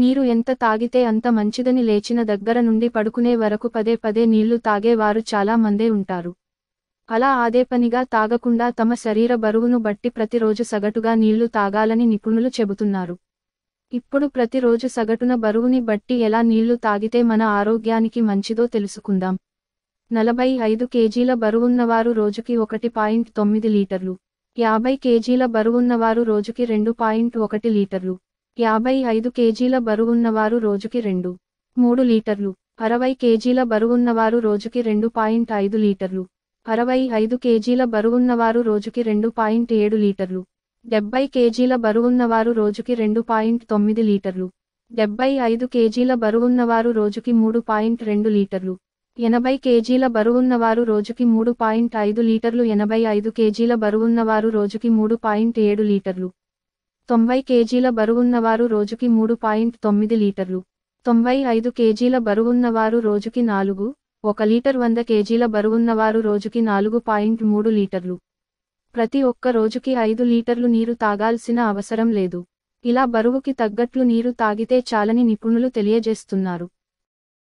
నీరు ఎంత తాగితే అంత మంచిదని లేచిన దగ్గర నుండి పడుకునే వరకు పదే పదే నీళ్లు తాగేవారు చాలా మందే ఉంటారు అలా అదే పనిగా తాగకుండా తమ శరీర బరువును బట్టి ప్రతిరోజు సగటుగా నీళ్లు తాగాలని నిపుణులు చెబుతున్నారు ఇప్పుడు ప్రతిరోజు సగటున బరువుని బట్టి ఎలా నీళ్లు తాగితే మన ఆరోగ్యానికి మంచిదో తెలుసుకుందాం నలభై ఐదు కేజీల బరువున్నవారు రోజుకి ఒకటి పాయింట్ తొమ్మిది లీటర్లు యాభై కేజీల బరువున్నవారు రోజుకి రెండు పాయింట్ ఒకటి లీటర్లు యాభై ఐదు కేజీల బరువున్నవారు రోజుకి రెండు మూడు లీటర్లు అరవై కేజీల బరువున్నవారు రోజుకి రెండు పాయింట్ ఐదు లీటర్లు అరవై ఐదు కేజీల బరువున్నవారు రోజుకి రెండు పాయింట్ ఏడు లీటర్లు డెబ్బై కేజీల బరువున్నవారు రోజుకి రెండు పాయింట్ తొమ్మిది లీటర్లు డెబ్బై ఐదు కేజీల బరువున్నవారు రోజుకి మూడు పాయింట్ రెండు లీటర్లు ఎనభై కేజీల బరువున్నవారు రోజుకి మూడు పాయింట్ ఐదు లీటర్లు ఎనభై ఐదు కేజీల బరువున్నవారు రోజుకి మూడు పాయింట్ ఏడు లీటర్లు తొంభై కేజీల బరువున్నవారు రోజుకి మూడు పాయింట్ తొమ్మిది లీటర్లు తొంభై ఐదు కేజీల బరువున్నవారు రోజుకి నాలుగు ఒక లీటర్ వంద కేజీల బరువున్నవారు రోజుకి నాలుగు పాయింట్ మూడు లీటర్లు ప్రతి ఒక్క రోజుకి ఐదు లీటర్లు నీరు తాగాల్సిన అవసరం లేదు ఇలా బరువుకి తగ్గట్లు నీరు తాగితే చాలని నిపుణులు తెలియజేస్తున్నారు